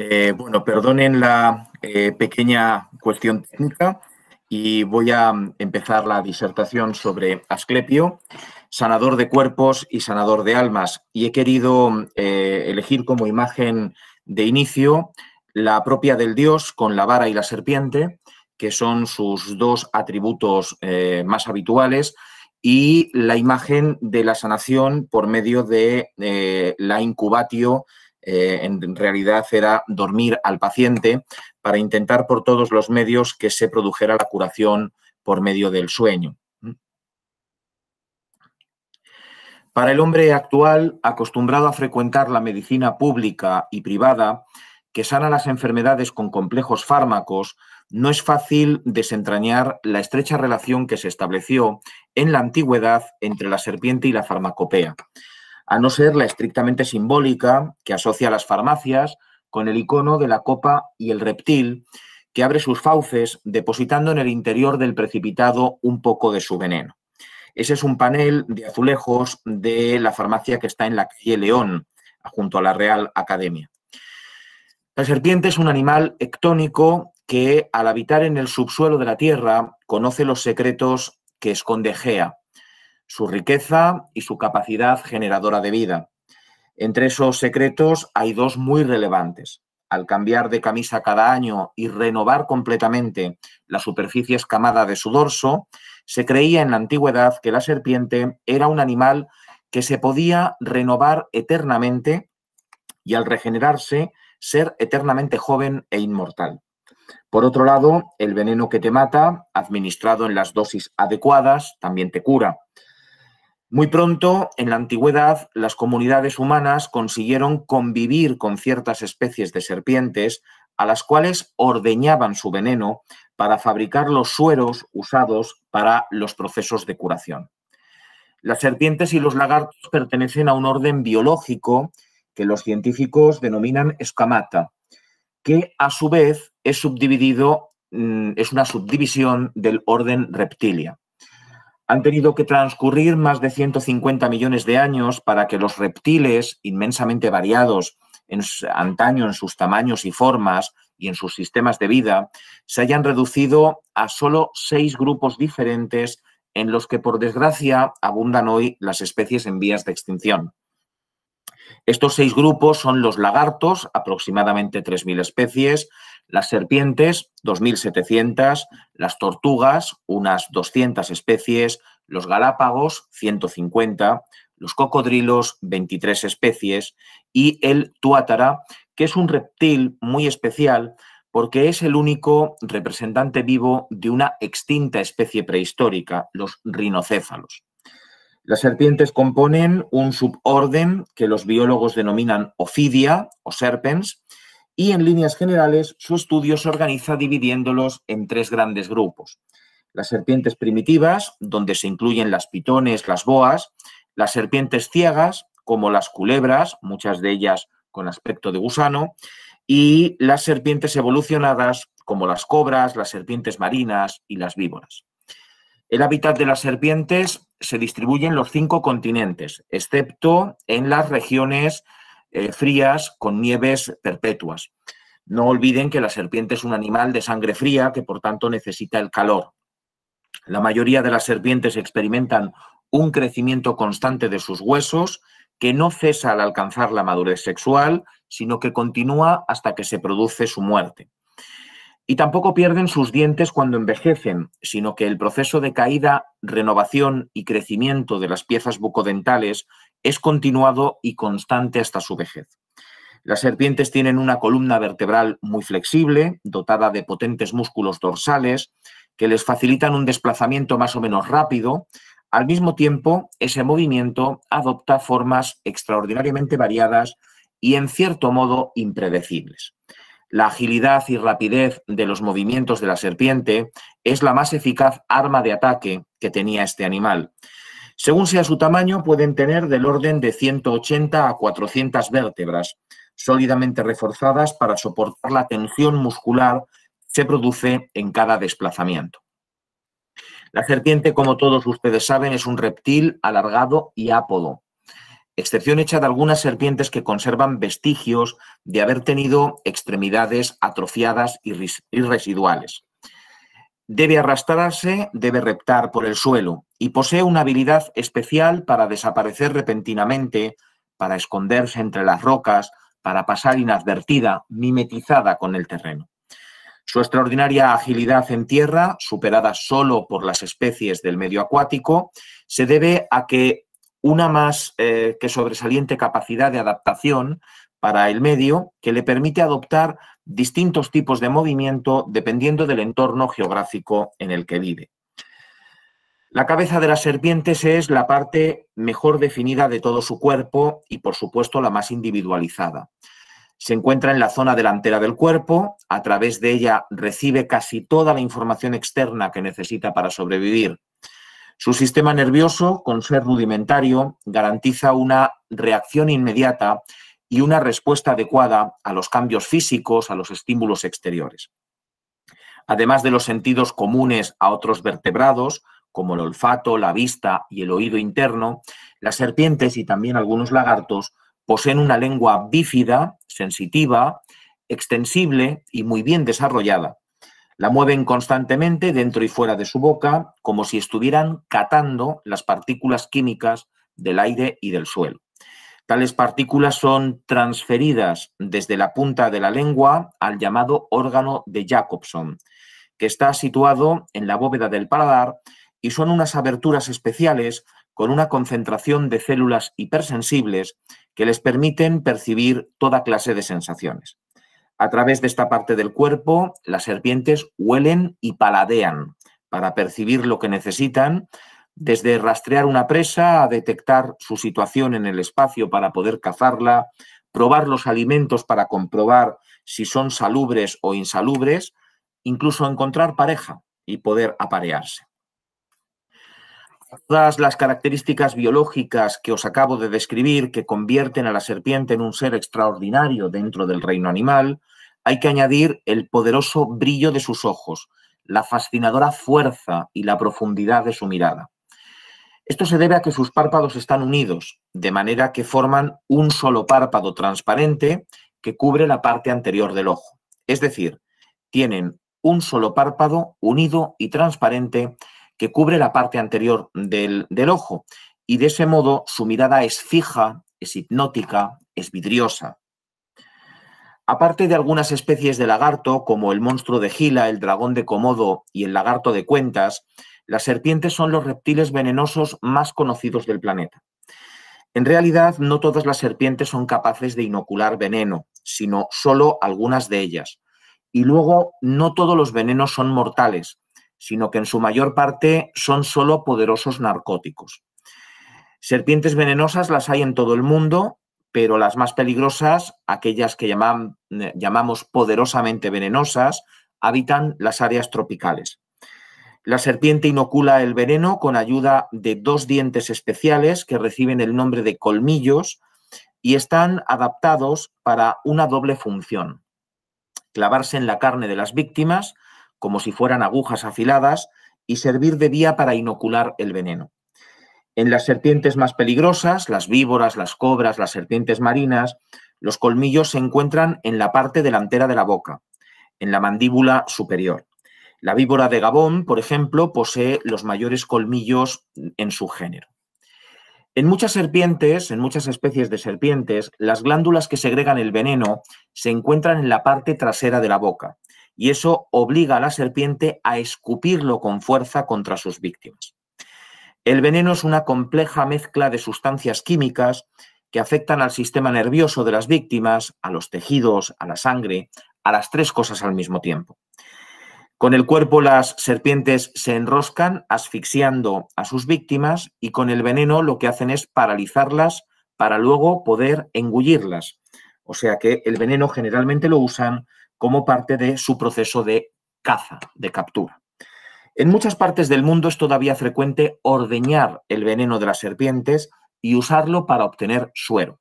Eh, bueno, perdonen la eh, pequeña cuestión técnica y voy a mm, empezar la disertación sobre Asclepio, sanador de cuerpos y sanador de almas. Y he querido mm, eh, elegir como imagen de inicio la propia del dios con la vara y la serpiente, que son sus dos atributos más habituales, y la imagen de la sanación por medio de la incubatio eh, en realidad era dormir al paciente para intentar por todos los medios que se produjera la curación por medio del sueño. Para el hombre actual, acostumbrado a frecuentar la medicina pública y privada, que sana las enfermedades con complejos fármacos, no es fácil desentrañar la estrecha relación que se estableció en la antigüedad entre la serpiente y la farmacopea a no ser la estrictamente simbólica que asocia a las farmacias con el icono de la copa y el reptil, que abre sus fauces depositando en el interior del precipitado un poco de su veneno. Ese es un panel de azulejos de la farmacia que está en la calle León, junto a la Real Academia. La serpiente es un animal ectónico que, al habitar en el subsuelo de la Tierra, conoce los secretos que esconde Gea, su riqueza y su capacidad generadora de vida. Entre esos secretos hay dos muy relevantes. Al cambiar de camisa cada año y renovar completamente la superficie escamada de su dorso, se creía en la antigüedad que la serpiente era un animal que se podía renovar eternamente y al regenerarse ser eternamente joven e inmortal. Por otro lado, el veneno que te mata, administrado en las dosis adecuadas, también te cura. Muy pronto, en la antigüedad, las comunidades humanas consiguieron convivir con ciertas especies de serpientes a las cuales ordeñaban su veneno para fabricar los sueros usados para los procesos de curación. Las serpientes y los lagartos pertenecen a un orden biológico que los científicos denominan escamata, que a su vez es subdividido, mm, es una subdivisión del orden reptilia. Han tenido que transcurrir más de 150 millones de años para que los reptiles, inmensamente variados en, antaño en sus tamaños y formas y en sus sistemas de vida, se hayan reducido a solo seis grupos diferentes en los que, por desgracia, abundan hoy las especies en vías de extinción. Estos seis grupos son los lagartos, aproximadamente 3.000 especies, las serpientes, 2.700, las tortugas, unas 200 especies, los galápagos, 150, los cocodrilos, 23 especies, y el tuátara, que es un reptil muy especial porque es el único representante vivo de una extinta especie prehistórica, los rinocéfalos. Las serpientes componen un suborden que los biólogos denominan ofidia o serpens, y en líneas generales su estudio se organiza dividiéndolos en tres grandes grupos. Las serpientes primitivas, donde se incluyen las pitones, las boas, las serpientes ciegas, como las culebras, muchas de ellas con aspecto de gusano, y las serpientes evolucionadas, como las cobras, las serpientes marinas y las víboras. El hábitat de las serpientes se distribuye en los cinco continentes, excepto en las regiones eh, frías con nieves perpetuas. No olviden que la serpiente es un animal de sangre fría que por tanto necesita el calor. La mayoría de las serpientes experimentan un crecimiento constante de sus huesos que no cesa al alcanzar la madurez sexual, sino que continúa hasta que se produce su muerte. Y tampoco pierden sus dientes cuando envejecen, sino que el proceso de caída, renovación y crecimiento de las piezas bucodentales es continuado y constante hasta su vejez. Las serpientes tienen una columna vertebral muy flexible, dotada de potentes músculos dorsales, que les facilitan un desplazamiento más o menos rápido. Al mismo tiempo, ese movimiento adopta formas extraordinariamente variadas y en cierto modo impredecibles. La agilidad y rapidez de los movimientos de la serpiente es la más eficaz arma de ataque que tenía este animal. Según sea su tamaño, pueden tener del orden de 180 a 400 vértebras, sólidamente reforzadas para soportar la tensión muscular que se produce en cada desplazamiento. La serpiente, como todos ustedes saben, es un reptil alargado y ápodo, excepción hecha de algunas serpientes que conservan vestigios de haber tenido extremidades atrofiadas y, residuales. Debe arrastrarse, debe reptar por el suelo y posee una habilidad especial para desaparecer repentinamente, para esconderse entre las rocas, para pasar inadvertida, mimetizada con el terreno. Su extraordinaria agilidad en tierra, superada solo por las especies del medio acuático, se debe a que una más eh, que sobresaliente capacidad de adaptación para el medio que le permite adoptar distintos tipos de movimiento dependiendo del entorno geográfico en el que vive. La cabeza de las serpientes es la parte mejor definida de todo su cuerpo y, por supuesto, la más individualizada. Se encuentra en la zona delantera del cuerpo, a través de ella recibe casi toda la información externa que necesita para sobrevivir. Su sistema nervioso, con ser rudimentario, garantiza una reacción inmediata y una respuesta adecuada a los cambios físicos, a los estímulos exteriores. Además de los sentidos comunes a otros vertebrados, como el olfato, la vista y el oído interno, las serpientes y también algunos lagartos poseen una lengua bífida, sensitiva, extensible y muy bien desarrollada, la mueven constantemente dentro y fuera de su boca, como si estuvieran catando las partículas químicas del aire y del suelo. Tales partículas son transferidas desde la punta de la lengua al llamado órgano de Jacobson, que está situado en la bóveda del paladar y son unas aberturas especiales con una concentración de células hipersensibles que les permiten percibir toda clase de sensaciones. A través de esta parte del cuerpo, las serpientes huelen y paladean para percibir lo que necesitan, desde rastrear una presa a detectar su situación en el espacio para poder cazarla, probar los alimentos para comprobar si son salubres o insalubres, incluso encontrar pareja y poder aparearse. Todas las características biológicas que os acabo de describir, que convierten a la serpiente en un ser extraordinario dentro del reino animal, hay que añadir el poderoso brillo de sus ojos, la fascinadora fuerza y la profundidad de su mirada. Esto se debe a que sus párpados están unidos, de manera que forman un solo párpado transparente que cubre la parte anterior del ojo. Es decir, tienen un solo párpado unido y transparente que cubre la parte anterior del, ojo y de ese modo su mirada es fija, es hipnótica, es vidriosa. Aparte de algunas especies de lagarto, como el monstruo de Gila, el dragón de Komodo y el lagarto de Cuentas, las serpientes son los reptiles venenosos más conocidos del planeta. En realidad, no todas las serpientes son capaces de inocular veneno, sino solo algunas de ellas. Y luego, no todos los venenos son mortales, sino que en su mayor parte son solo poderosos narcóticos. Serpientes venenosas las hay en todo el mundo, pero las más peligrosas, aquellas que llamamos poderosamente venenosas, habitan las áreas tropicales. La serpiente inocula el veneno con ayuda de dos dientes especiales que reciben el nombre de colmillos y están adaptados para una doble función, clavarse en la carne de las víctimas como si fueran agujas afiladas, y servir de vía para inocular el veneno. En las serpientes más peligrosas, las víboras, las cobras, las serpientes marinas, los colmillos se encuentran en la parte delantera de la boca, en la mandíbula superior. La víbora de Gabón, por ejemplo, posee los mayores colmillos en su género. En muchas serpientes, en muchas especies de serpientes, las glándulas que segregan el veneno se encuentran en la parte trasera de la boca y eso obliga a la serpiente a escupirlo con fuerza contra sus víctimas. El veneno es una compleja mezcla de sustancias químicas que afectan al sistema nervioso de las víctimas, a los tejidos, a la sangre, a las tres cosas al mismo tiempo. Con el cuerpo las serpientes se enroscan asfixiando a sus víctimas y con el veneno lo que hacen es paralizarlas para luego poder engullirlas, o sea que el veneno generalmente lo usan como parte de su proceso de caza, de captura. En muchas partes del mundo es todavía frecuente ordeñar el veneno de las serpientes y usarlo para obtener suero.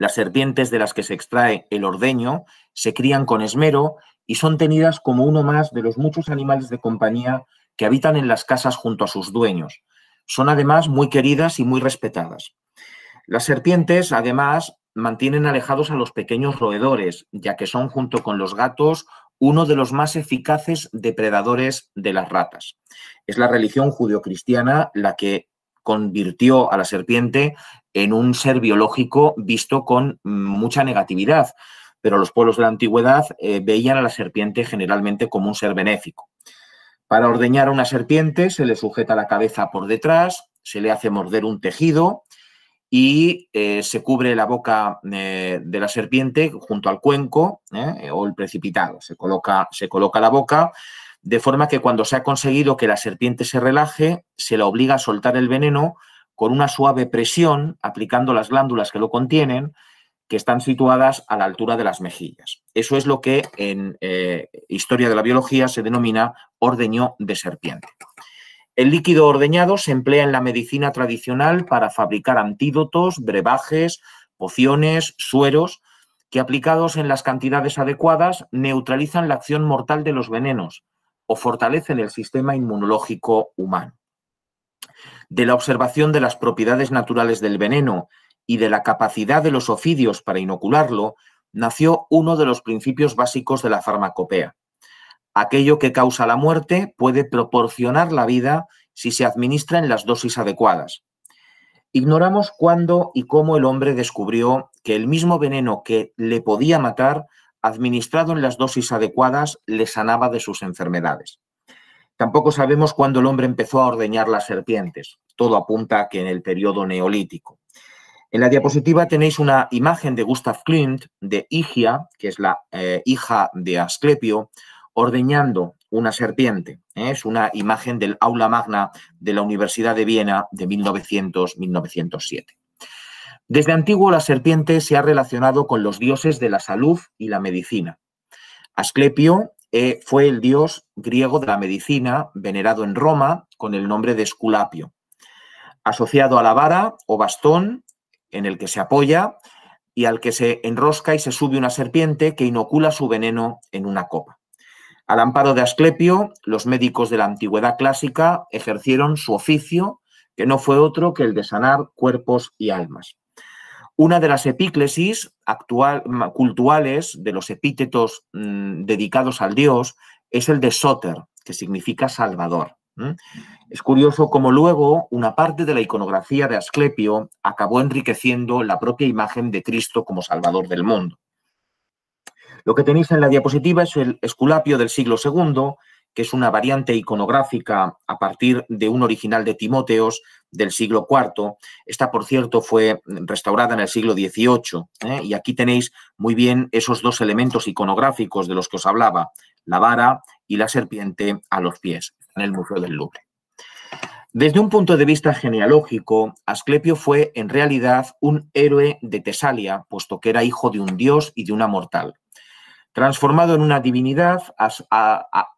Las serpientes de las que se extrae el ordeño se crían con esmero y son tenidas como uno más de los muchos animales de compañía que habitan en las casas junto a sus dueños. Son además muy queridas y muy respetadas. Las serpientes, además, mantienen alejados a los pequeños roedores, ya que son, junto con los gatos, uno de los más eficaces depredadores de las ratas. Es la religión judio-cristiana la que convirtió a la serpiente en un ser biológico visto con mucha negatividad, pero los pueblos de la antigüedad eh, veían a la serpiente generalmente como un ser benéfico. Para ordeñar a una serpiente se le sujeta la cabeza por detrás, se le hace morder un tejido, y eh, se cubre la boca eh, de la serpiente junto al cuenco ¿eh? o el precipitado. Se coloca, se coloca la boca de forma que cuando se ha conseguido que la serpiente se relaje, se la obliga a soltar el veneno con una suave presión aplicando las glándulas que lo contienen que están situadas a la altura de las mejillas. Eso es lo que en Historia de la Biología se denomina ordeño de serpiente. El líquido ordeñado se emplea en la medicina tradicional para fabricar antídotos, brebajes, pociones, sueros, que aplicados en las cantidades adecuadas neutralizan la acción mortal de los venenos o fortalecen el sistema inmunológico humano. De la observación de las propiedades naturales del veneno y de la capacidad de los ofidios para inocularlo, nació uno de los principios básicos de la farmacopea, aquello que causa la muerte puede proporcionar la vida si se administra en las dosis adecuadas. Ignoramos cuándo y cómo el hombre descubrió que el mismo veneno que le podía matar, administrado en las dosis adecuadas, le sanaba de sus enfermedades. Tampoco sabemos cuándo el hombre empezó a ordeñar las serpientes. Todo apunta a que en el periodo neolítico. En la diapositiva tenéis una imagen de Gustav Klimt, de Higia, que es la eh, hija de Asclepio, ordeñando una serpiente. ¿eh? Es una imagen del aula magna de la Universidad de Viena de 1900-1907. Desde antiguo la serpiente se ha relacionado con los dioses de la salud y la medicina. Asclepio eh, fue el dios griego de la medicina, venerado en Roma con el nombre de Esculapio. Asociado a la vara o bastón en el que se apoya y al que se enrosca y se sube una serpiente que inocula su veneno en una copa. Al amparo de Asclepio, los médicos de la antigüedad clásica ejercieron su oficio, que no fue otro que el de sanar cuerpos y almas. Una de las epíclesis actual, mm, cultuales de los epítetos mm, dedicados al dios es el de Soter, que significa salvador. Es curioso cómo luego una parte de la iconografía de Asclepio acabó enriqueciendo la propia imagen de Cristo como salvador del mundo. Lo que tenéis en la diapositiva es el Esculapio del siglo II, que es una variante iconográfica a partir de un original de Timoteos del siglo IV. Esta, por cierto, fue restaurada en el siglo XVIII. ¿eh? Y aquí tenéis muy bien esos dos elementos iconográficos de los que os hablaba, la vara y la serpiente a los pies, en el Museo del Louvre. Desde un punto de vista genealógico, Asclepio fue en realidad un héroe de Tesalia, puesto que era hijo de un dios y de una mortal transformado en una divinidad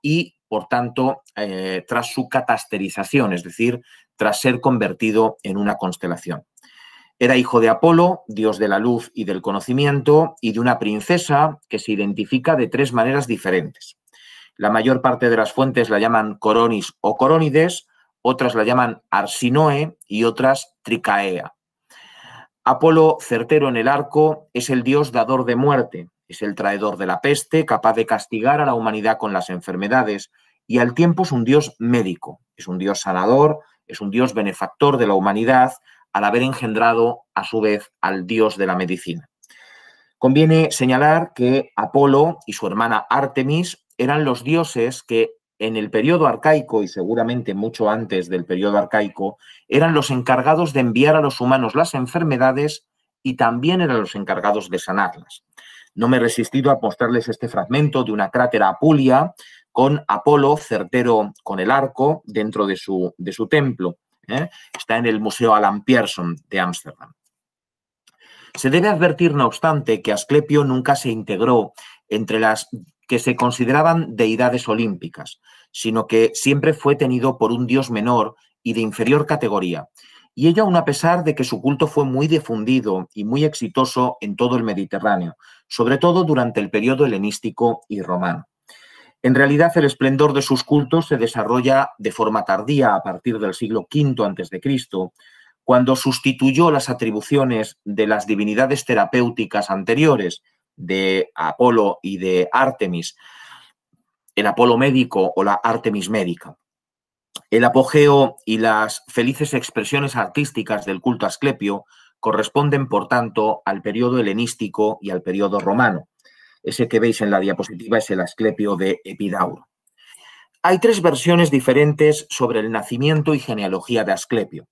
y, por tanto, eh, tras su catasterización, es decir, tras ser convertido en una constelación. Era hijo de Apolo, dios de la luz y del conocimiento, y de una princesa que se identifica de tres maneras diferentes. La mayor parte de las fuentes la llaman Coronis o Corónides, otras la llaman Arsinoe y otras Tricaea. Apolo, certero en el arco, es el dios dador de muerte, es el traidor de la peste, capaz de castigar a la humanidad con las enfermedades, y al tiempo es un dios médico, es un dios sanador, es un dios benefactor de la humanidad, al haber engendrado a su vez al dios de la medicina. Conviene señalar que Apolo y su hermana Artemis eran los dioses que en el periodo arcaico, y seguramente mucho antes del periodo arcaico, eran los encargados de enviar a los humanos las enfermedades y también eran los encargados de sanarlas. No me he resistido a mostrarles este fragmento de una crátera Apulia con Apolo certero con el arco dentro de su, de su templo. ¿eh? Está en el Museo Alan Pierson de Ámsterdam. Se debe advertir, no obstante, que Asclepio nunca se integró entre las que se consideraban deidades olímpicas, sino que siempre fue tenido por un dios menor y de inferior categoría, y ello aun a pesar de que su culto fue muy difundido y muy exitoso en todo el Mediterráneo, sobre todo durante el periodo helenístico y romano. En realidad, el esplendor de sus cultos se desarrolla de forma tardía a partir del siglo V a.C., cuando sustituyó las atribuciones de las divinidades terapéuticas anteriores, de Apolo y de Artemis, el Apolo médico o la Artemis médica. El apogeo y las felices expresiones artísticas del culto a Asclepio corresponden, por tanto, al periodo helenístico y al periodo romano. Ese que veis en la diapositiva es el Asclepio de Epidauro. Hay tres versiones diferentes sobre el nacimiento y genealogía de Asclepio.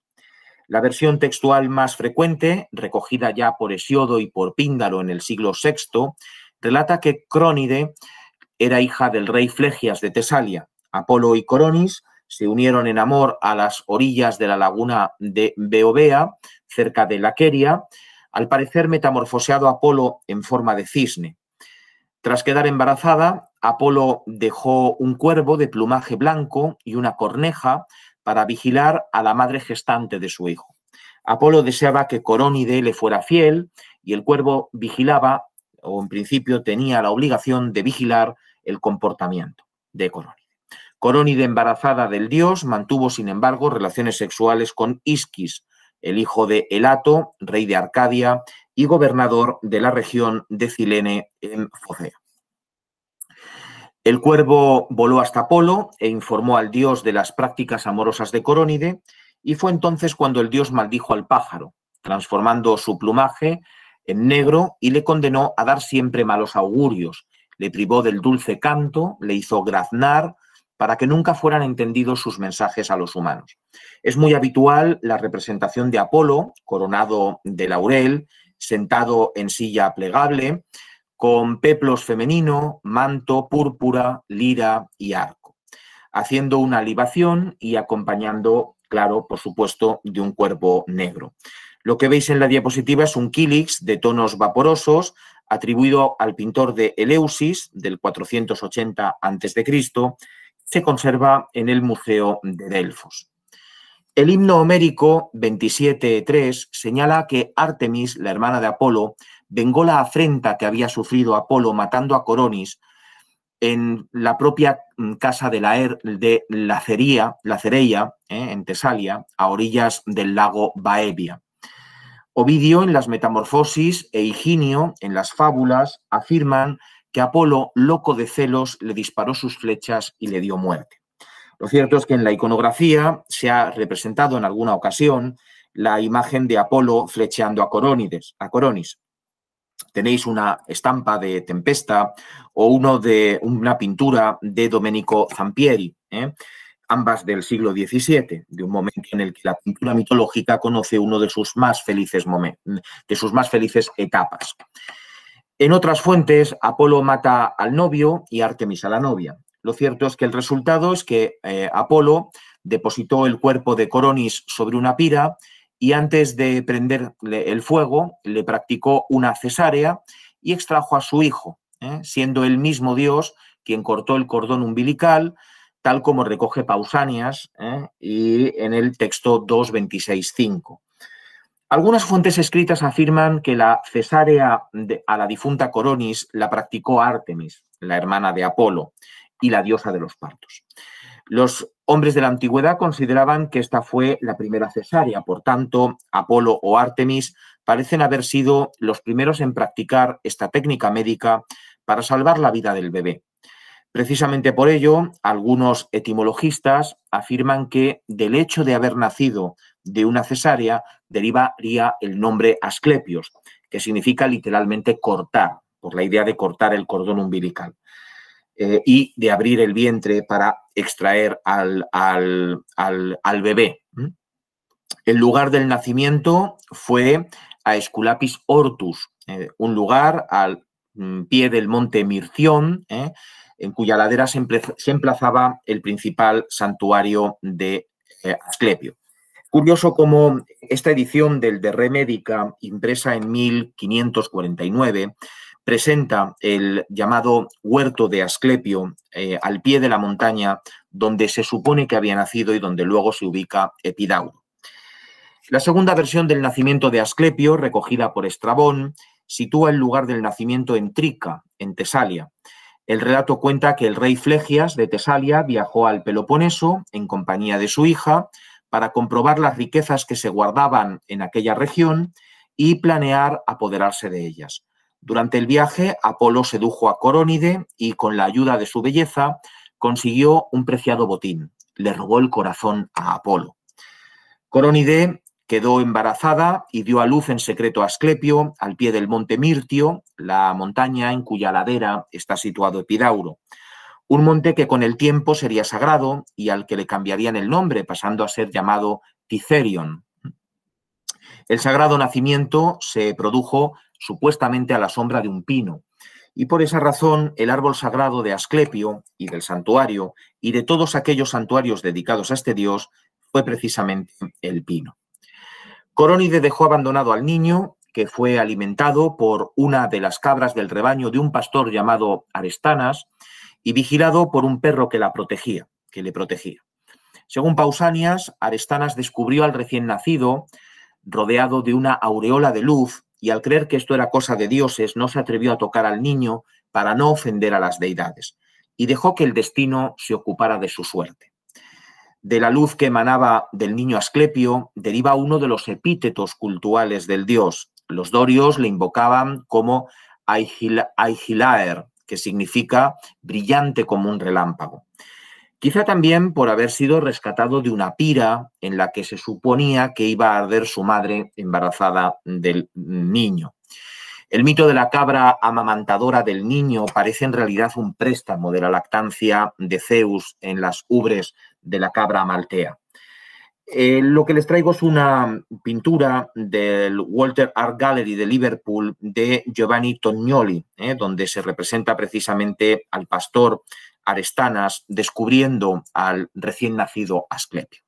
La versión textual más frecuente, recogida ya por Hesiodo y por Píndaro en el siglo VI, relata que Crónide era hija del rey Flegias de Tesalia. Apolo y Coronis se unieron en amor a las orillas de la laguna de Beobea, cerca de Laqueria, al parecer metamorfoseado Apolo en forma de cisne. Tras quedar embarazada, Apolo dejó un cuervo de plumaje blanco y una corneja para vigilar a la madre gestante de su hijo. Apolo deseaba que Corónide le fuera fiel y el cuervo vigilaba, o en principio tenía la obligación de vigilar el comportamiento de Corónide. Corónide embarazada del dios mantuvo, sin embargo, relaciones sexuales con Isquis, el hijo de Elato, rey de Arcadia y gobernador de la región de Cilene en Focea. El cuervo voló hasta Apolo e informó al dios de las prácticas amorosas de Corónide, y fue entonces cuando el dios maldijo al pájaro, transformando su plumaje en negro y le condenó a dar siempre malos augurios. Le privó del dulce canto, le hizo graznar, para que nunca fueran entendidos sus mensajes a los humanos. Es muy habitual la representación de Apolo, coronado de laurel, sentado en silla plegable, con peplos femenino, manto, púrpura, lira y arco, haciendo una libación y acompañando, claro, por supuesto, de un cuerpo negro. Lo que veis en la diapositiva es un kilix de tonos vaporosos atribuido al pintor de Eleusis del 480 a.C., se conserva en el Museo de Delfos. El himno homérico 27.3 señala que Artemis, la hermana de Apolo, vengó la afrenta que había sufrido Apolo matando a Coronis en la propia mm, casa de, la er, de Lacería, Lacereia, eh, en Tesalia, a orillas del lago Baebia. Ovidio en las Metamorfosis e Higinio en las Fábulas afirman que Apolo, loco de celos, le disparó sus flechas y le dio muerte. Lo cierto es que en la iconografía se ha representado en alguna ocasión la imagen de Apolo flecheando a, corónides a Coronis. Tenéis una estampa de Tempesta o uno de, una pintura de Domenico Zampieri, ¿eh? ambas del siglo XVII, de un momento en el que la pintura mitológica conoce uno de sus más felices, momentos, de sus más felices etapas. En otras fuentes, Apolo mata al novio y Artemis a la novia. Lo cierto es que el resultado es que eh, Apolo depositó el cuerpo de Coronis sobre una pira y antes de prenderle el fuego le practicó una cesárea y extrajo a su hijo, ¿eh? siendo el mismo Dios quien cortó el cordón umbilical, tal como recoge Pausanias ¿eh? y en el texto 2.26.5. Algunas fuentes escritas afirman que la cesárea a la difunta Coronis la practicó Artemis, la hermana de Apolo y la diosa de los partos. Los hombres de la antigüedad consideraban que esta fue la primera cesárea, por tanto, Apolo o Artemis parecen haber sido los primeros en practicar esta técnica médica para salvar la vida del bebé. Precisamente por ello, algunos etimologistas afirman que del hecho de haber nacido de una cesárea derivaría el nombre Asclepios, que significa literalmente cortar, por la idea de cortar el cordón umbilical eh, y de abrir el vientre para extraer al, bebé. ¿Mm? El lugar del nacimiento fue a Esculapis Hortus, eh, un lugar al mm, pie del monte Mirción, eh, en cuya ladera se, emplazaba el principal santuario de Asclepio. Curioso cómo esta edición del de Remédica, impresa en 1549, presenta el llamado huerto de Asclepio eh, al pie de la montaña donde se supone que había nacido y donde luego se ubica Epidauro. La segunda versión del nacimiento de Asclepio, recogida por Estrabón, sitúa el lugar del nacimiento en Trica, en Tesalia. El relato cuenta que el rey Flegias de Tesalia viajó al Peloponeso en compañía de su hija, para comprobar las riquezas que se guardaban en aquella región y planear apoderarse de ellas. Durante el viaje, Apolo sedujo a Corónide y con la ayuda de su belleza consiguió un preciado botín. Le robó el corazón a Apolo. Corónide quedó embarazada y dio a luz en secreto a Asclepio al pie del monte Mirtio, la montaña en cuya ladera está situado Epidauro. Un monte que con el tiempo sería sagrado y al que le cambiarían el nombre, pasando a ser llamado Ticerion. El sagrado nacimiento se produjo supuestamente a la sombra de un pino, y por esa razón el árbol sagrado de Asclepio y del santuario y de todos aquellos santuarios dedicados a este dios fue precisamente el pino. Corónide dejó abandonado al niño, que fue alimentado por una de las cabras del rebaño de un pastor llamado Arestanas, y vigilado por un perro que la protegía, que le protegía. Según Pausanias, Arestanas descubrió al recién nacido rodeado de una aureola de luz y al creer que esto era cosa de dioses no se atrevió a tocar al niño para no ofender a las deidades y dejó que el destino se ocupara de su suerte. De la luz que emanaba del niño Asclepio deriva uno de los epítetos cultuales del dios. Los dorios le invocaban como Aigilaer, que significa brillante como un relámpago. Quizá también por haber sido rescatado de una pira en la que se suponía que iba a arder su madre embarazada del niño. El mito de la cabra amamantadora del niño parece en realidad un préstamo de la lactancia de Zeus en las ubres de la cabra amaltea. Eh, lo que les traigo es una pintura del Walter Art Gallery de Liverpool de Giovanni Tognoli, eh, donde se representa precisamente al pastor Arestanas descubriendo al recién nacido Asclepio.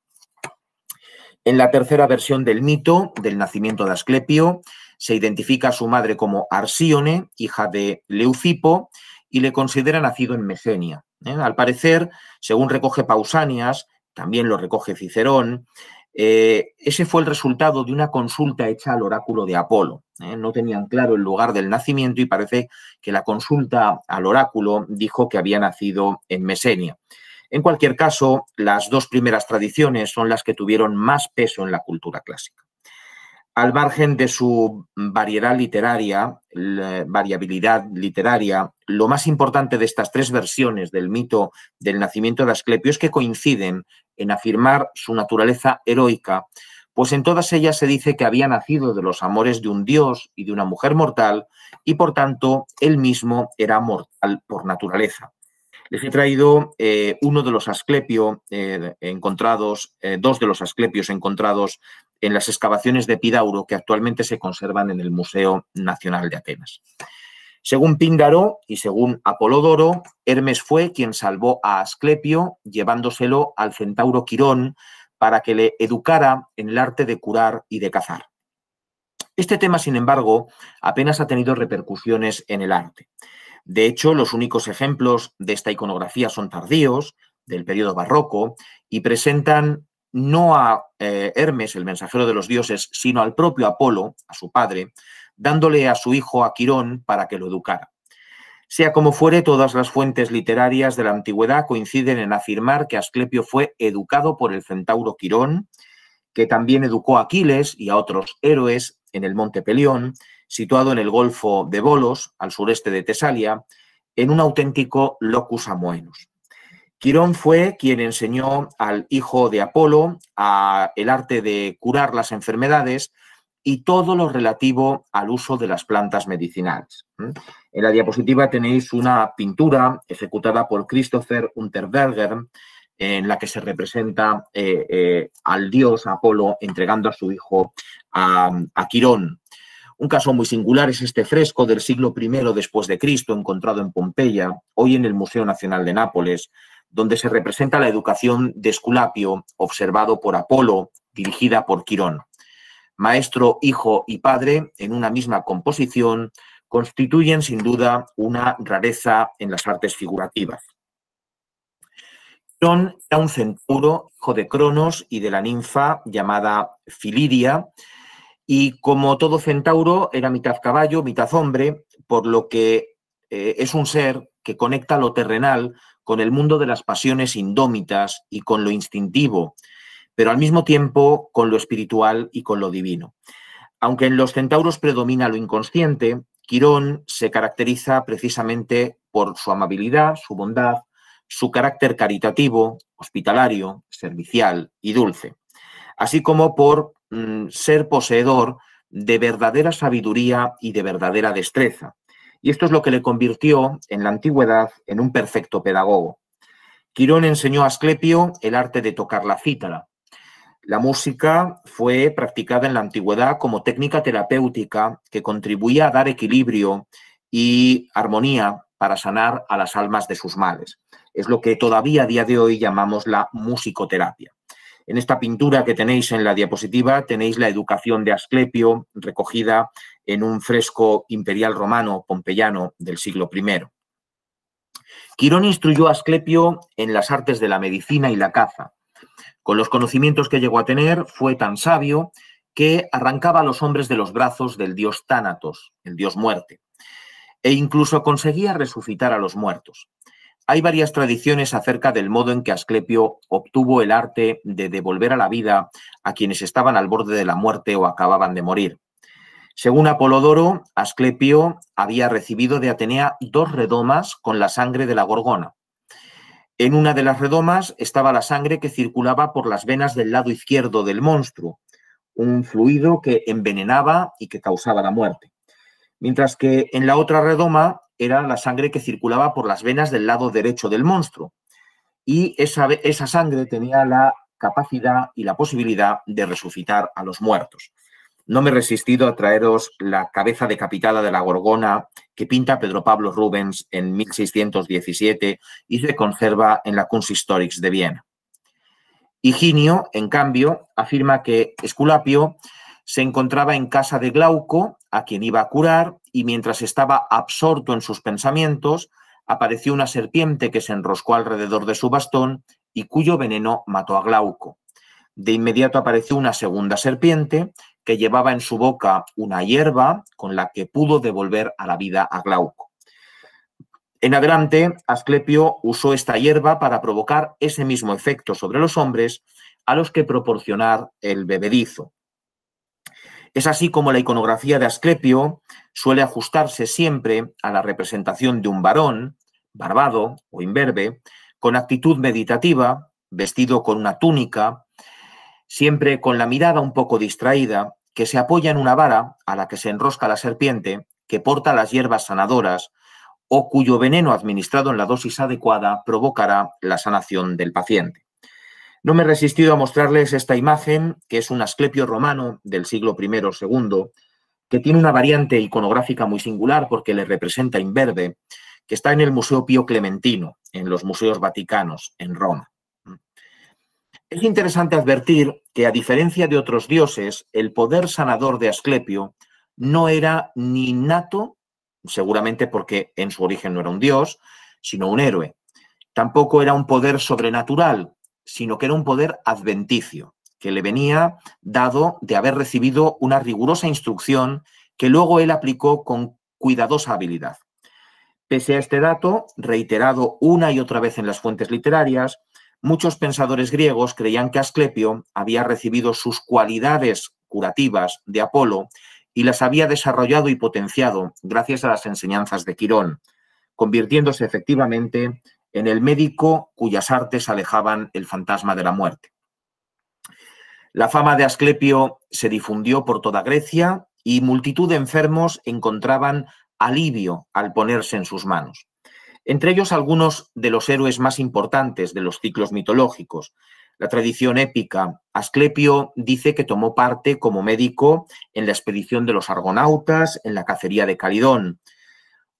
En la tercera versión del mito del nacimiento de Asclepio, se identifica a su madre como Arsione, hija de Leucipo, y le considera nacido en Mecenia. Eh. Al parecer, según recoge Pausanias, también lo recoge Cicerón, eh, ese fue el resultado de una consulta hecha al oráculo de Apolo. ¿eh? No tenían claro el lugar del nacimiento y parece que la consulta al oráculo dijo que había nacido en Mesenia. En cualquier caso, las dos primeras tradiciones son las que tuvieron más peso en la cultura clásica al margen de su variedad literaria, variabilidad literaria, lo más importante de estas tres versiones del mito del nacimiento de Asclepio es que coinciden en afirmar su naturaleza heroica, pues en todas ellas se dice que había nacido de los amores de un dios y de una mujer mortal, y por tanto él mismo era mortal por naturaleza. Les he traído eh, uno de los Asclepio eh, encontrados, eh, dos de los Asclepios encontrados en las excavaciones de Pidauro que actualmente se conservan en el Museo Nacional de Atenas. Según Píngaro y según Apolodoro, Hermes fue quien salvó a Asclepio llevándoselo al centauro Quirón para que le educara en el arte de curar y de cazar. Este tema, sin embargo, apenas ha tenido repercusiones en el arte. De hecho, los únicos ejemplos de esta iconografía son tardíos, del periodo barroco, y presentan no a eh, Hermes, el mensajero de los dioses, sino al propio Apolo, a su padre, dándole a su hijo a Quirón para que lo educara. Sea como fuere, todas las fuentes literarias de la antigüedad coinciden en afirmar que Asclepio fue educado por el centauro Quirón, que también educó a Aquiles y a otros héroes en el monte Pelión, situado en el Golfo de Bolos, al sureste de Tesalia, en un auténtico locus amoenus. Quirón fue quien enseñó al hijo de Apolo el arte de curar las enfermedades y todo lo relativo al uso de las plantas medicinales. En la diapositiva tenéis una pintura ejecutada por Christopher Unterberger en la que se representa eh, eh, al dios Apolo entregando a su hijo a, Quirón. Un caso muy singular es este fresco del siglo I después de Cristo encontrado en Pompeya, hoy en el Museo Nacional de Nápoles, donde se representa la educación de Esculapio, observado por Apolo, dirigida por Quirón. Maestro, hijo y padre, en una misma composición, constituyen sin duda una rareza en las artes figurativas. Quirón era un centauro, hijo de Cronos y de la ninfa llamada Filidia, y como todo centauro era mitad caballo, mitad hombre, por lo que eh, es un ser que conecta lo terrenal con el mundo de las pasiones indómitas y con lo instintivo, pero al mismo tiempo con lo espiritual y con lo divino. Aunque en los centauros predomina lo inconsciente, Quirón se caracteriza precisamente por su amabilidad, su bondad, su carácter caritativo, hospitalario, servicial y dulce, así como por mm, ser poseedor de verdadera sabiduría y de verdadera destreza, y esto es lo que le convirtió en la antigüedad en un perfecto pedagogo. Quirón enseñó a Asclepio el arte de tocar la cítara. La música fue practicada en la antigüedad como técnica terapéutica que contribuía a dar equilibrio y armonía para sanar a las almas de sus males. Es lo que todavía a día de hoy llamamos la musicoterapia. En esta pintura que tenéis en la diapositiva tenéis la educación de Asclepio recogida en un fresco imperial romano pompeyano del siglo I. Quirón instruyó a Asclepio en las artes de la medicina y la caza. Con los conocimientos que llegó a tener, fue tan sabio que arrancaba a los hombres de los brazos del dios Tánatos, el dios muerte, e incluso conseguía resucitar a los muertos. Hay varias tradiciones acerca del modo en que Asclepio obtuvo el arte de devolver a la vida a quienes estaban al borde de la muerte o acababan de morir. Según Apolodoro, Asclepio había recibido de Atenea dos redomas con la sangre de la gorgona. En una de las redomas estaba la sangre que circulaba por las venas del lado izquierdo del monstruo, un fluido que envenenaba y que causaba la muerte. Mientras que en la otra redoma era la sangre que circulaba por las venas del lado derecho del monstruo. Y esa, esa sangre tenía la capacidad y la posibilidad de resucitar a los muertos. No me he resistido a traeros la cabeza decapitada de la Gorgona que pinta Pedro Pablo Rubens en 1617 y se conserva en la Kunsthistorix de Viena. Higinio, en cambio, afirma que Esculapio se encontraba en casa de Glauco, a quien iba a curar, y mientras estaba absorto en sus pensamientos, apareció una serpiente que se enroscó alrededor de su bastón y cuyo veneno mató a Glauco. De inmediato apareció una segunda serpiente que llevaba en su boca una hierba con la que pudo devolver a la vida a Glauco. En adelante, Asclepio usó esta hierba para provocar ese mismo efecto sobre los hombres a los que proporcionar el bebedizo. Es así como la iconografía de Asclepio suele ajustarse siempre a la representación de un varón, barbado o imberbe, con actitud meditativa, vestido con una túnica, siempre con la mirada un poco distraída, que se apoya en una vara a la que se enrosca la serpiente, que porta las hierbas sanadoras, o cuyo veneno administrado en la dosis adecuada provocará la sanación del paciente. No me he resistido a mostrarles esta imagen, que es un asclepio romano del siglo I o II, que tiene una variante iconográfica muy singular porque le representa en verde, que está en el Museo Pío Clementino, en los Museos Vaticanos, en Roma. Es interesante advertir que, a diferencia de otros dioses, el poder sanador de Asclepio no era ni nato, seguramente porque en su origen no era un dios, sino un héroe. Tampoco era un poder sobrenatural, sino que era un poder adventicio, que le venía dado de haber recibido una rigurosa instrucción que luego él aplicó con cuidadosa habilidad. Pese a este dato, reiterado una y otra vez en las fuentes literarias, muchos pensadores griegos creían que Asclepio había recibido sus cualidades curativas de Apolo y las había desarrollado y potenciado gracias a las enseñanzas de Quirón, convirtiéndose efectivamente en el médico cuyas artes alejaban el fantasma de la muerte. La fama de Asclepio se difundió por toda Grecia y multitud de enfermos encontraban alivio al ponerse en sus manos. Entre ellos algunos de los héroes más importantes de los ciclos mitológicos. La tradición épica, Asclepio dice que tomó parte como médico en la expedición de los argonautas, en la cacería de Calidón.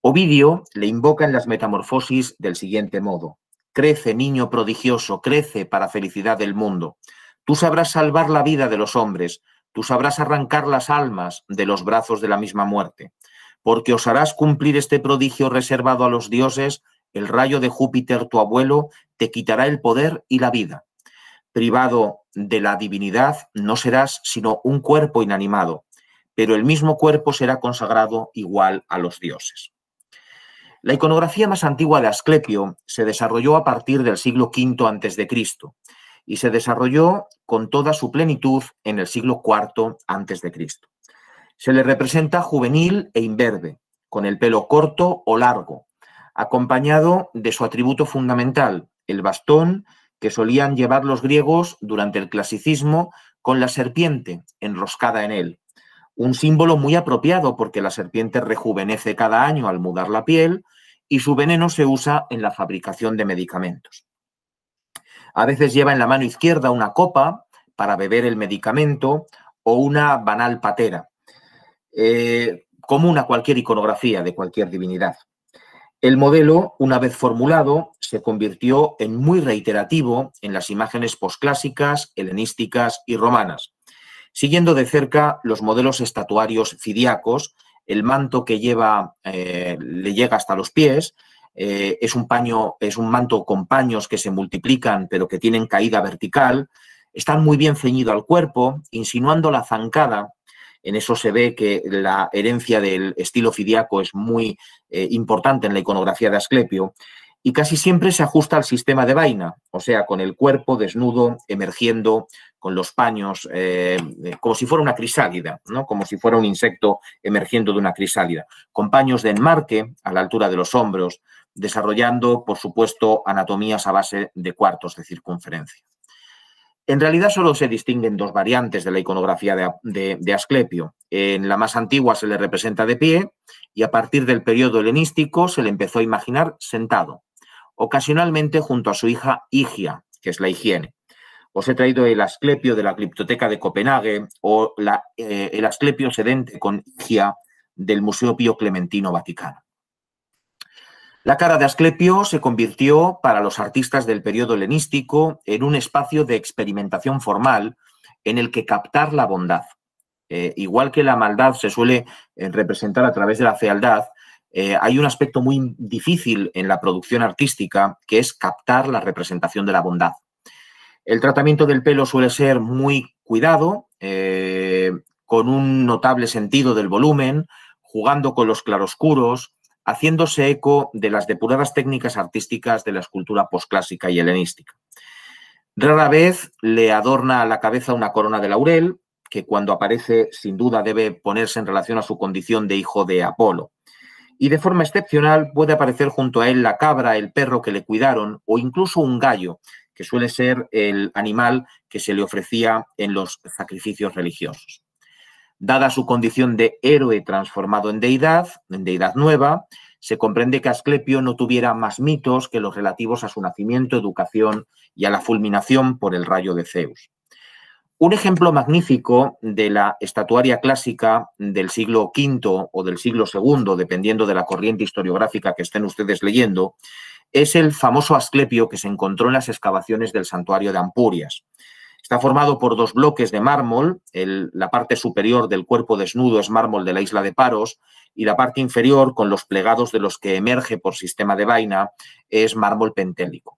Ovidio le invoca en las Metamorfosis del siguiente modo. Crece, niño prodigioso, crece para felicidad del mundo. Tú sabrás salvar la vida de los hombres, tú sabrás arrancar las almas de los brazos de la misma muerte, porque os harás cumplir este prodigio reservado a los dioses, el rayo de Júpiter, tu abuelo, te quitará el poder y la vida. Privado de la divinidad, no serás sino un cuerpo inanimado, pero el mismo cuerpo será consagrado igual a los dioses. La iconografía más antigua de Asclepio se desarrolló a partir del siglo V a.C. y se desarrolló con toda su plenitud en el siglo IV a.C. Se le representa juvenil e inverde, con el pelo corto o largo, acompañado de su atributo fundamental, el bastón que solían llevar los griegos durante el clasicismo con la serpiente enroscada en él, un símbolo muy apropiado porque la serpiente rejuvenece cada año al mudar la piel y su veneno se usa en la fabricación de medicamentos. A veces lleva en la mano izquierda una copa para beber el medicamento o una banal patera, como eh, común a cualquier iconografía de cualquier divinidad. El modelo, una vez formulado, se convirtió en muy reiterativo en las imágenes posclásicas, helenísticas y romanas siguiendo de cerca los modelos estatuarios fidiacos, el manto que lleva eh, le llega hasta los pies, eh, es, un paño, es un manto con paños que se multiplican pero que tienen caída vertical, está muy bien ceñido al cuerpo, insinuando la zancada. En eso se ve que la herencia del estilo fidiaco es muy eh, importante en la iconografía de Asclepio y casi siempre se ajusta al sistema de vaina, o sea, con el cuerpo desnudo, emergiendo, con los paños, eh, eh, como si fuera una crisálida, ¿no? como si fuera un insecto emergiendo de una crisálida, con paños de enmarque a la altura de los hombros, desarrollando, por supuesto, anatomías a base de cuartos de circunferencia. En realidad solo se distinguen dos variantes de la iconografía de, de, Asclepio. En la más antigua se le representa de pie y a partir del periodo helenístico se le empezó a imaginar sentado, ocasionalmente junto a su hija Higia, que es la higiene. Os he traído el Asclepio de la Cliptoteca de Copenhague o eh, el Asclepio sedente con Higia del Museo Pío Clementino Vaticano. La cara de Asclepio se convirtió para los artistas del periodo helenístico en un espacio de experimentación formal en el que captar la bondad. Eh, igual que la maldad se suele eh, representar a través de la fealdad, eh, hay un aspecto muy difícil en la producción artística que es captar la representación de la bondad. El tratamiento del pelo suele ser muy cuidado, eh, con un notable sentido del volumen, jugando con los claroscuros, haciéndose eco de las depuradas técnicas artísticas de la escultura posclásica y helenística. Rara vez le adorna a la cabeza una corona de laurel, que cuando aparece sin duda debe ponerse en relación a su condición de hijo de Apolo y de forma excepcional puede aparecer junto a él la cabra, el perro que le cuidaron o incluso un gallo, que suele ser el animal que se le ofrecía en los sacrificios religiosos. Dada su condición de héroe transformado en deidad, en deidad nueva, se comprende que Asclepio no tuviera más mitos que los relativos a su nacimiento, educación y a la fulminación por el rayo de Zeus. Un ejemplo magnífico de la estatuaria clásica del siglo V o del siglo II, dependiendo de la corriente historiográfica que estén ustedes leyendo, es el famoso Asclepio que se encontró en las excavaciones del santuario de Ampurias. Está formado por dos bloques de mármol, la parte superior del cuerpo desnudo es mármol de la isla de Paros y la parte inferior, con los plegados de los que emerge por sistema de vaina, es mármol pentélico.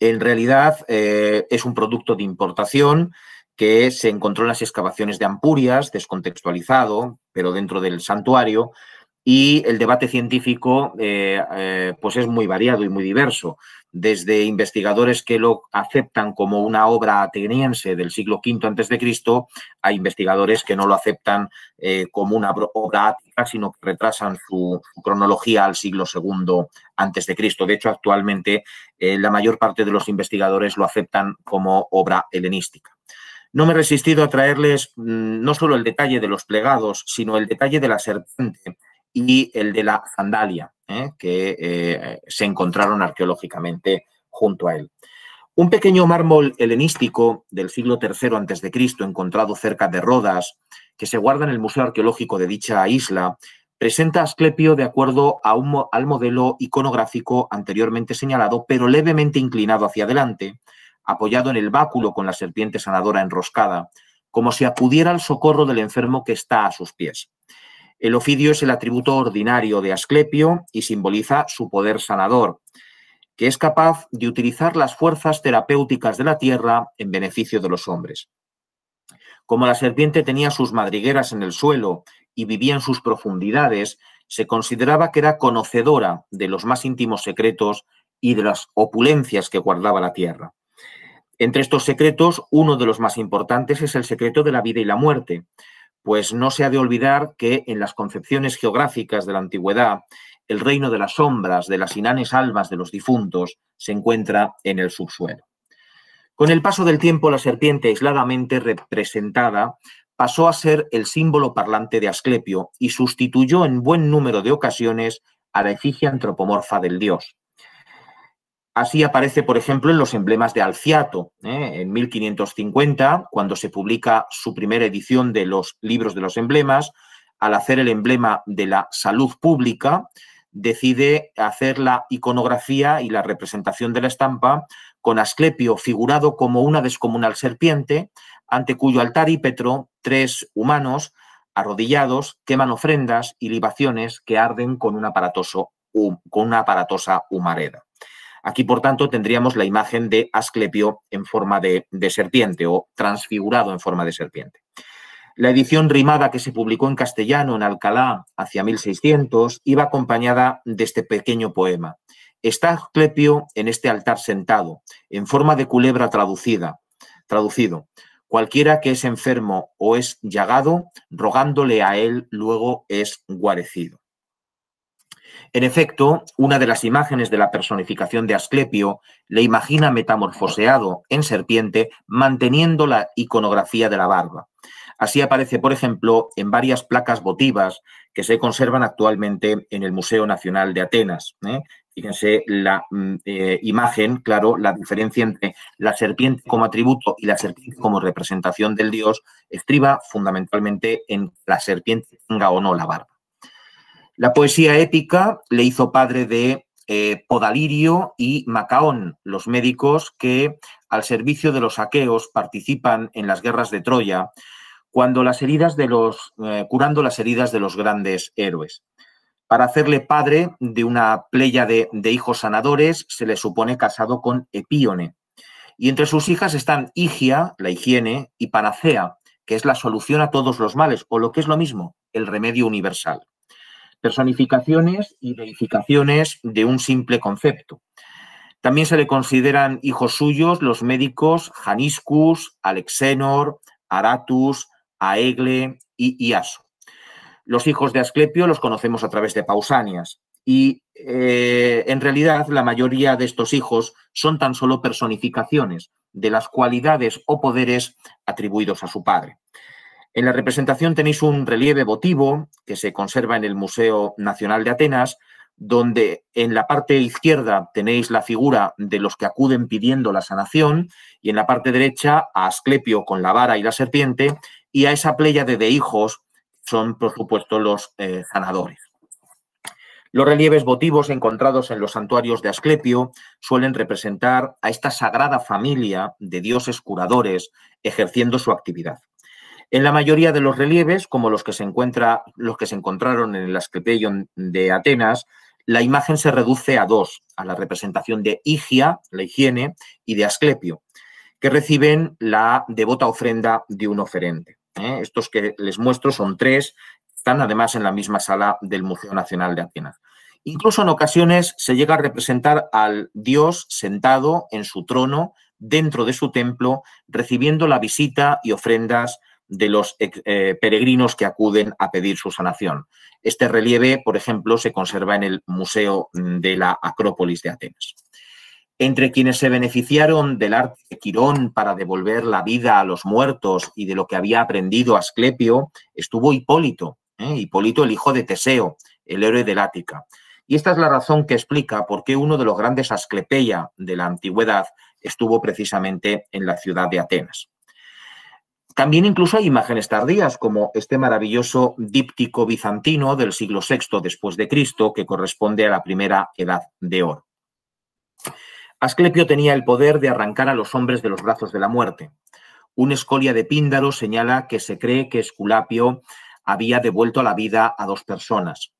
En realidad eh, es un producto de importación, que se encontró en las excavaciones de Ampurias, descontextualizado, pero dentro del santuario, y el debate científico eh, eh, pues es muy variado y muy diverso, desde investigadores que lo aceptan como una obra ateniense del siglo V a.C., a investigadores que no lo aceptan eh, como una obra ática, sino que retrasan su, su cronología al siglo II a.C. De hecho, actualmente la mayor parte de los investigadores lo aceptan como obra helenística. No me he resistido a traerles mm, no solo el detalle de los plegados, sino el detalle de la serpiente y el de la sandalia, ¿eh? que eh, se encontraron arqueológicamente junto a él. Un pequeño mármol helenístico del siglo III a.C., encontrado cerca de Rodas, que se guarda en el Museo Arqueológico de dicha isla, presenta a Asclepio de acuerdo al modelo iconográfico anteriormente señalado, pero levemente inclinado hacia adelante, apoyado en el báculo con la serpiente sanadora enroscada, como si acudiera al socorro del enfermo que está a sus pies. El ofidio es el atributo ordinario de Asclepio y simboliza su poder sanador, que es capaz de utilizar las fuerzas terapéuticas de la tierra en beneficio de los hombres. Como la serpiente tenía sus madrigueras en el suelo y vivía en sus profundidades, se consideraba que era conocedora de los más íntimos secretos y de las opulencias que guardaba la tierra. Entre estos secretos, uno de los más importantes es el secreto de la vida y la muerte, pues no se ha de olvidar que en las concepciones geográficas de la antigüedad, el reino de las sombras, de las inanes almas de los difuntos, se encuentra en el subsuelo. Con el paso del tiempo, la serpiente aisladamente representada pasó a ser el símbolo parlante de Asclepio y sustituyó en buen número de ocasiones a la efigie antropomorfa del dios. Así aparece, por ejemplo, en los emblemas de Alciato. ¿eh? En 1550, cuando se publica su primera edición de los libros de los emblemas, al hacer el emblema de la salud pública, decide hacer la iconografía y la representación de la estampa con Asclepio figurado como una descomunal serpiente, ante cuyo altar y petro tres humanos arrodillados queman ofrendas y libaciones que arden con, aparatoso, con una aparatosa humareda. Aquí, por tanto, tendríamos la imagen de Asclepio en forma de, serpiente o transfigurado en forma de serpiente. La edición rimada que se publicó en castellano en Alcalá hacia 1600 iba acompañada de este pequeño poema. Está Asclepio en este altar sentado, en forma de culebra traducida, traducido. Cualquiera que es enfermo o es llagado, rogándole a él, luego es guarecido. En efecto, una de las imágenes de la personificación de Asclepio le imagina metamorfoseado en serpiente, manteniendo la iconografía de la barba. Así aparece, por ejemplo, en varias placas votivas que se conservan actualmente en el Museo Nacional de Atenas. ¿eh? Fíjense la mm, eh, imagen, claro, la diferencia entre la serpiente como atributo y la serpiente como representación del dios estriba fundamentalmente en la serpiente tenga o no la barba. La poesía épica le hizo padre de eh, Podalirio y Macaón, los médicos que al servicio de los aqueos participan en las guerras de Troya, cuando las heridas de los, eh, curando las heridas de los grandes héroes. Para hacerle padre de una playa de, de hijos sanadores, se le supone casado con Epíone. Y entre sus hijas están Higia, la higiene, y Panacea, que es la solución a todos los males, o lo que es lo mismo, el remedio universal personificaciones y verificaciones de un simple concepto. También se le consideran hijos suyos los médicos Janiscus, Alexenor, Aratus, Aegle y Iaso. Los hijos de Asclepio los conocemos a través de Pausanias y eh, en realidad la mayoría de estos hijos son tan solo personificaciones de las cualidades o poderes atribuidos a su padre. En la representación tenéis un relieve votivo que se conserva en el Museo Nacional de Atenas, donde en la parte izquierda tenéis la figura de los que acuden pidiendo la sanación y en la parte derecha a Asclepio con la vara y la serpiente y a esa pléyade de hijos son, por supuesto, los eh, sanadores. Los relieves votivos encontrados en los santuarios de Asclepio suelen representar a esta sagrada familia de dioses curadores ejerciendo su actividad. En la mayoría de los relieves, como los que se, encuentra, los que se encontraron en el Asclepion de Atenas, la imagen se reduce a dos, a la representación de Higia, la higiene, y de Asclepio, que reciben la devota ofrenda de un oferente. ¿eh? Estos que les muestro son tres, están además en la misma sala del Museo Nacional de Atenas. Incluso en ocasiones se llega a representar al dios sentado en su trono dentro de su templo, recibiendo la visita y ofrendas de los eh, peregrinos que acuden a pedir su sanación. Este relieve, por ejemplo, se conserva en el Museo de la Acrópolis de Atenas. Entre quienes se beneficiaron del arte de Quirón para devolver la vida a los muertos y de lo que había aprendido Asclepio, estuvo Hipólito, ¿eh? Hipólito el hijo de Teseo, el héroe del Ática. Y esta es la razón que explica por qué uno de los grandes Asclepeia de la antigüedad estuvo precisamente en la ciudad de Atenas. También incluso hay imágenes tardías, como este maravilloso díptico bizantino del siglo VI después de Cristo, que corresponde a la primera edad de oro. Asclepio tenía el poder de arrancar a los hombres de los brazos de la muerte. Una escolia de Píndaro señala que se cree que Esculapio había devuelto a la vida a dos personas.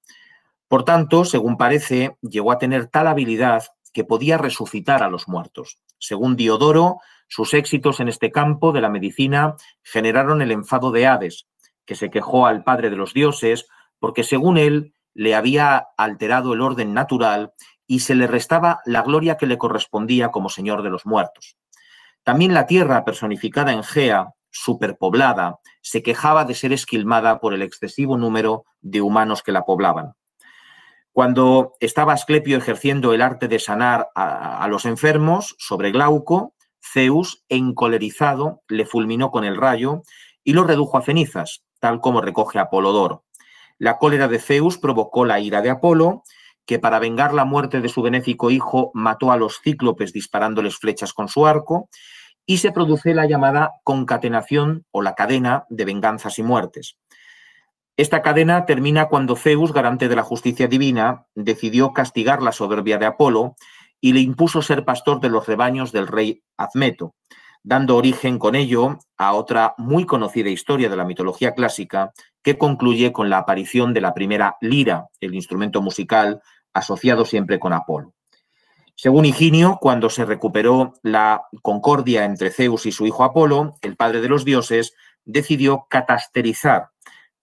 Por tanto, según parece, llegó a tener tal habilidad que podía resucitar a los muertos. Según Diodoro, sus éxitos en este campo de la medicina generaron el enfado de Hades, que se quejó al padre de los dioses porque, según él, le había alterado el orden natural y se le restaba la gloria que le correspondía como señor de los muertos. También la tierra personificada en Gea, superpoblada, se quejaba de ser esquilmada por el excesivo número de humanos que la poblaban. Cuando estaba Asclepio ejerciendo el arte de sanar a, a los enfermos sobre Glauco, Zeus, encolerizado, le fulminó con el rayo y lo redujo a cenizas, tal como recoge Apolodoro. La cólera de Zeus provocó la ira de Apolo, que para vengar la muerte de su benéfico hijo mató a los cíclopes disparándoles flechas con su arco, y se produce la llamada concatenación o la cadena de venganzas y muertes. Esta cadena termina cuando Zeus, garante de la justicia divina, decidió castigar la soberbia de Apolo y le impuso ser pastor de los rebaños del rey Azmeto, dando origen con ello a otra muy conocida historia de la mitología clásica que concluye con la aparición de la primera lira, el instrumento musical asociado siempre con Apolo. Según Higinio, cuando se recuperó la concordia entre Zeus y su hijo Apolo, el padre de los dioses decidió catasterizar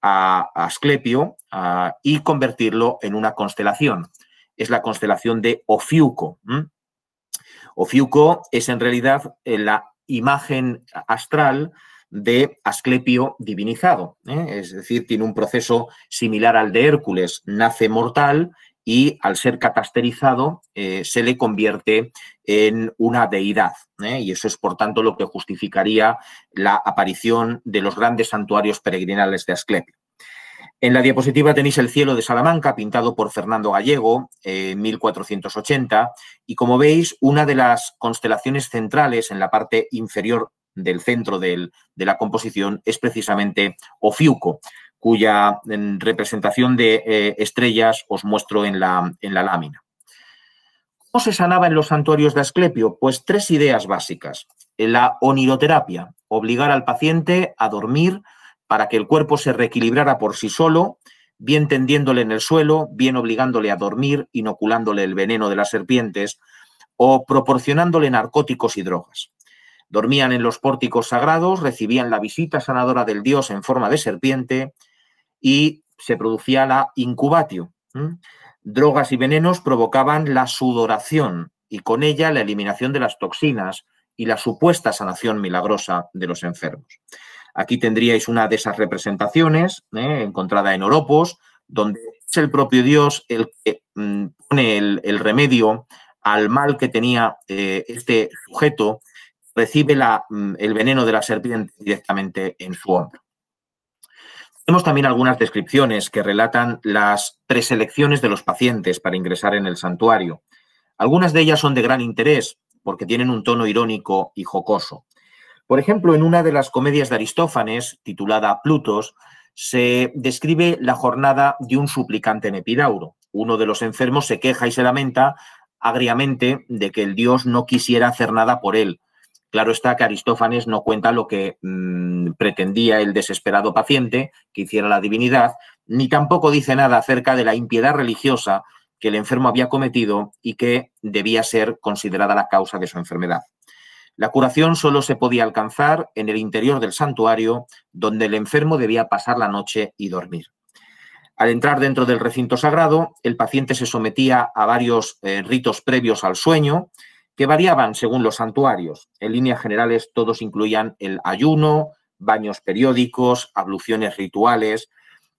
a Asclepio ah, y convertirlo en una constelación, es la constelación de Ofiuco. Ofiuco es en realidad eh, la imagen astral de Asclepio divinizado, ¿eh? es decir, tiene un proceso similar al de Hércules, nace mortal y al ser catasterizado eh, se le convierte en una deidad. Y eso es, por tanto, lo que justificaría la aparición de los grandes santuarios peregrinales de Asclepio. En la diapositiva tenéis el cielo de Salamanca, pintado por Fernando Gallego eh, en 1480, y como veis, una de las constelaciones centrales en la parte inferior del centro de la composición es precisamente Ofiuco, cuya mm, representación de eh, estrellas os muestro en la, en la lámina. ¿Cómo se sanaba en los santuarios de Asclepio? Pues tres ideas básicas. La oniroterapia, obligar al paciente a dormir para que el cuerpo se reequilibrara por sí solo, bien tendiéndole en el suelo, bien obligándole a dormir, inoculándole el veneno de las serpientes o proporcionándole narcóticos y drogas. Dormían en los pórticos sagrados, recibían la visita sanadora del dios en forma de serpiente y se producía la incubatio. Drogas y venenos provocaban la sudoración y con ella la eliminación de las toxinas y la supuesta sanación milagrosa de los enfermos. Aquí tendríais una de esas representaciones ¿eh? encontrada en Oropos, donde es el propio Dios el que mm, pone el, remedio al mal que tenía eh, este sujeto, recibe mm, el veneno de la serpiente directamente en su hombro. Tenemos también algunas descripciones que relatan las preselecciones de los pacientes para ingresar en el santuario. Algunas de ellas son de gran interés porque tienen un tono irónico y jocoso. Por ejemplo, en una de las comedias de Aristófanes, titulada Plutos, se describe la jornada de un suplicante en Epidauro. Uno de los enfermos se queja y se lamenta agriamente de que el dios no quisiera hacer nada por él. Claro está que Aristófanes no cuenta lo que mm, pretendía el desesperado paciente que hiciera la divinidad, ni tampoco dice nada acerca de la impiedad religiosa que el enfermo había cometido y que debía ser considerada la causa de su enfermedad. La curación solo se podía alcanzar en el interior del santuario, donde el enfermo debía pasar la noche y dormir. Al entrar dentro del recinto sagrado, el paciente se sometía a varios eh, ritos previos al sueño, que variaban según los santuarios. En líneas generales, todos incluían el ayuno, baños periódicos, abluciones rituales,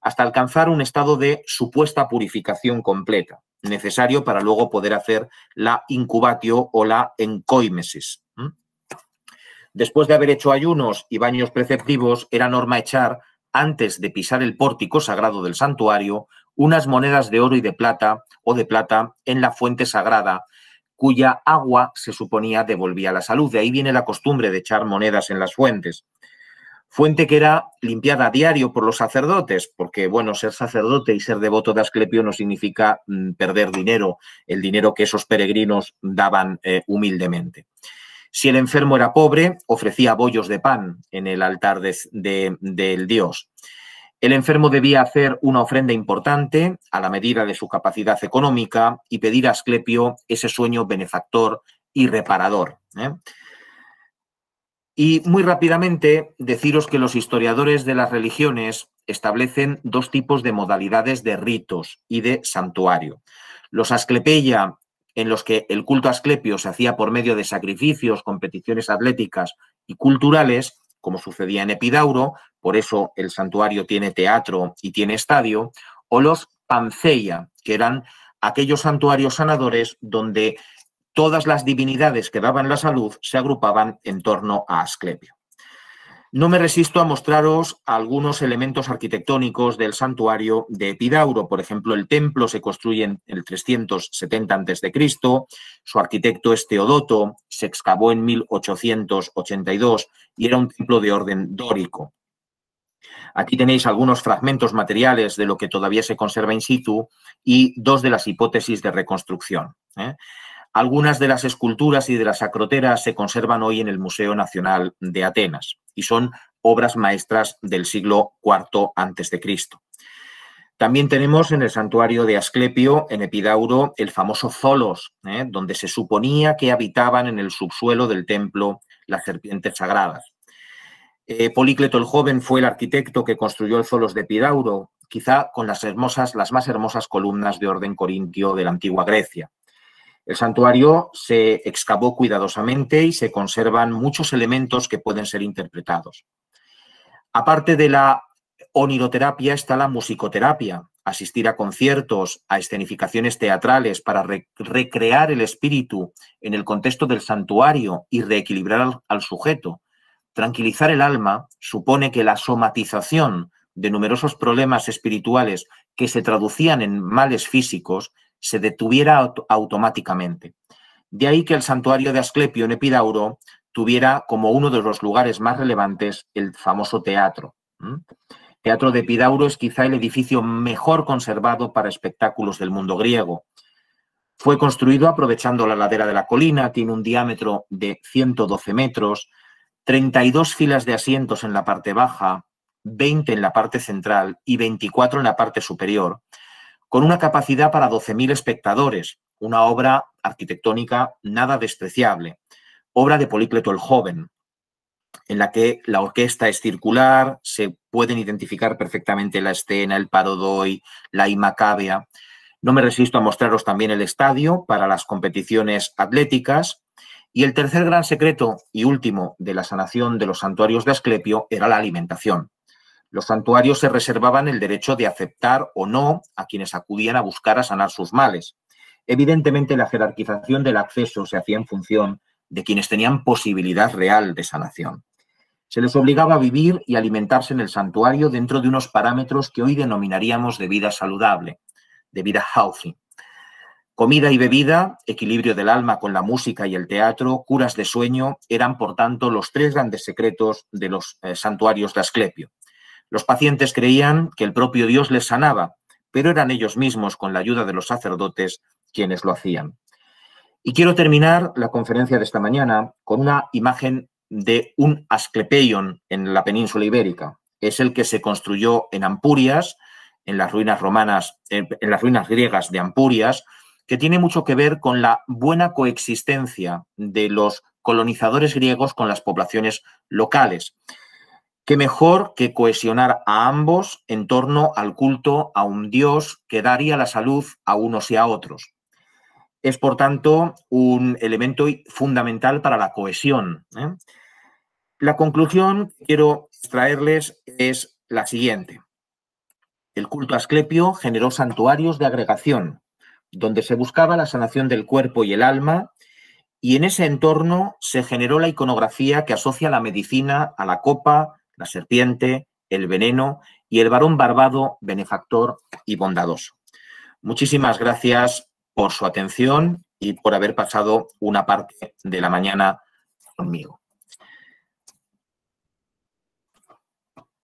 hasta alcanzar un estado de supuesta purificación completa, necesario para luego poder hacer la incubatio o la encoimesis. Después de haber hecho ayunos y baños preceptivos, era norma echar, antes de pisar el pórtico sagrado del santuario, unas monedas de oro y de plata o de plata en la fuente sagrada, cuya agua se suponía devolvía la salud. De ahí viene la costumbre de echar monedas en las fuentes. Fuente que era limpiada a diario por los sacerdotes, porque bueno, ser sacerdote y ser devoto de Asclepio no significa mm, perder dinero, el dinero que esos peregrinos daban eh, humildemente. Si el enfermo era pobre, ofrecía bollos de pan en el altar del dios. El enfermo debía hacer una ofrenda importante a la medida de su capacidad económica y pedir a Asclepio ese sueño benefactor y reparador. ¿eh? Y muy rápidamente deciros que los historiadores de las religiones establecen dos tipos de modalidades de ritos y de santuario. Los asclepeia en los que el culto a Asclepio se hacía por medio de sacrificios, competiciones atléticas y culturales, como sucedía en Epidauro, por eso el santuario tiene teatro y tiene estadio, o los Panceia, que eran aquellos santuarios sanadores donde todas las divinidades que daban la salud se agrupaban en torno a Asclepio no me resisto a mostraros algunos elementos arquitectónicos del santuario de Epidauro. Por ejemplo, el templo se construye en el 370 a.C., su arquitecto es Teodoto, se excavó en 1882 y era un templo de orden dórico. Aquí tenéis algunos fragmentos materiales de lo que todavía se conserva in situ y dos de las hipótesis de reconstrucción. ¿eh? Algunas de las esculturas y de las acroteras se conservan hoy en el Museo Nacional de Atenas y son obras maestras del siglo IV a.C. También tenemos en el santuario de Asclepio, en Epidauro, el famoso Zolos, ¿eh? donde se suponía que habitaban en el subsuelo del templo las serpientes sagradas. Eh, Polícleto el Joven fue el arquitecto que construyó el Zolos de Epidauro, quizá con las, hermosas, las más hermosas columnas de orden corintio de la antigua Grecia. El santuario se excavó cuidadosamente y se conservan muchos elementos que pueden ser interpretados. Aparte de la oniroterapia está la musicoterapia, asistir a conciertos, a escenificaciones teatrales para recrear el espíritu en el contexto del santuario y reequilibrar al, sujeto. Tranquilizar el alma supone que la somatización de numerosos problemas espirituales que se traducían en males físicos se detuviera automáticamente. De ahí que el santuario de Asclepio en Epidauro tuviera como uno de los lugares más relevantes el famoso teatro. El Teatro de Epidauro es quizá el edificio mejor conservado para espectáculos del mundo griego. Fue construido aprovechando la ladera de la colina, tiene un diámetro de 112 metros, 32 filas de asientos en la parte baja, 20 en la parte central y 24 en la parte superior, con una capacidad para 12.000 espectadores, una obra arquitectónica nada despreciable, obra de Polícleto el Joven, en la que la orquesta es circular, se pueden identificar perfectamente la escena, el parodoy la imacabea. No me resisto a mostraros también el estadio para las competiciones atléticas. Y el tercer gran secreto y último de la sanación de los santuarios de Asclepio era la alimentación. Los santuarios se reservaban el derecho de aceptar o no a quienes acudían a buscar a sanar sus males. Evidentemente, la jerarquización del acceso se hacía en función de quienes tenían posibilidad real de sanación. Se les obligaba a vivir y alimentarse en el santuario dentro de unos parámetros que hoy denominaríamos de vida saludable, de vida healthy. Comida y bebida, equilibrio del alma con la música y el teatro, curas de sueño, eran por tanto los tres grandes secretos de los eh, santuarios de Asclepio. Los pacientes creían que el propio Dios les sanaba, pero eran ellos mismos, con la ayuda de los sacerdotes, quienes lo hacían. Y quiero terminar la conferencia de esta mañana con una imagen de un asclepeion en la península ibérica. Es el que se construyó en Ampurias, en las ruinas romanas, en las ruinas griegas de Ampurias, que tiene mucho que ver con la buena coexistencia de los colonizadores griegos con las poblaciones locales. Qué mejor que cohesionar a ambos en torno al culto a un Dios que daría la salud a unos y a otros. Es, por tanto, un elemento fundamental para la cohesión. ¿eh? La conclusión que quiero extraerles es la siguiente. El culto a Asclepio generó santuarios de agregación, donde se buscaba la sanación del cuerpo y el alma, y en ese entorno se generó la iconografía que asocia la medicina a la copa, la serpiente, el veneno y el varón barbado, benefactor y bondadoso. Muchísimas gracias por su atención y por haber pasado una parte de la mañana conmigo.